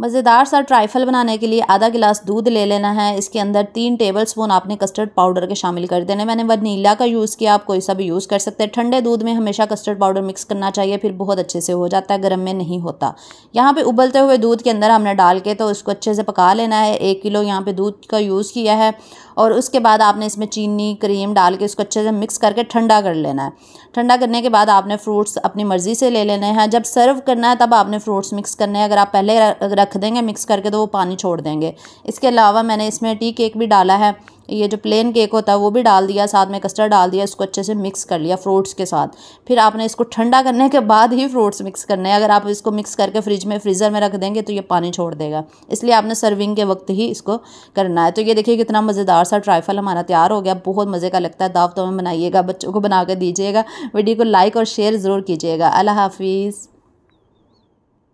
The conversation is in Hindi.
मज़ेदार सा ट्राइफल बनाने के लिए आधा गिलास दूध ले लेना है इसके अंदर तीन टेबल स्पून आपने कस्टर्ड पाउडर के शामिल कर देने मैंने वनीला का यूज़ किया आप कोई सा भी यूज़ कर सकते हैं ठंडे दूध में हमेशा कस्टर्ड पाउडर मिक्स करना चाहिए फिर बहुत अच्छे से हो जाता है गर्म में नहीं होता यहाँ पर उबलते हुए दूध के अंदर हमने डाल के तो उसको अच्छे से पका लेना है एक किलो यहाँ पर दूध का यूज़ किया है और उसके बाद आपने इसमें चीनी क्रीम डाल के उसको अच्छे से मिक्स करके ठंडा कर लेना है ठंडा करने के बाद आपने फ्रूट्स अपनी मर्ज़ी से ले लेने हैं जब सर्व करना है तब आपने फ्रूट्स मिक्स करने हैं अगर आप पहले रख देंगे मिक्स करके तो वो पानी छोड़ देंगे इसके अलावा मैंने इसमें टी केक भी डाला है ये जो प्लेन केक होता है वो भी डाल दिया साथ में कस्टर्ड डाल दिया इसको अच्छे से मिक्स कर लिया फ्रूट्स के साथ फिर आपने इसको ठंडा करने के बाद ही फ्रूट्स मिक्स करने हैं अगर आप इसको मिक्स करके फ्रिज में फ्रीज़र में रख देंगे तो ये पानी छोड़ देगा इसलिए आपने सर्विंग के वक्त ही इसको करना है तो ये देखिए कितना मज़ेदार सा ट्राइफल हमारा तैयार हो गया बहुत मज़े का लगता है दावतों में बनाइएगा बच्चों को बना कर दीजिएगा वीडियो को लाइक और शेयर ज़रूर कीजिएगा अल्लाह हाफिज़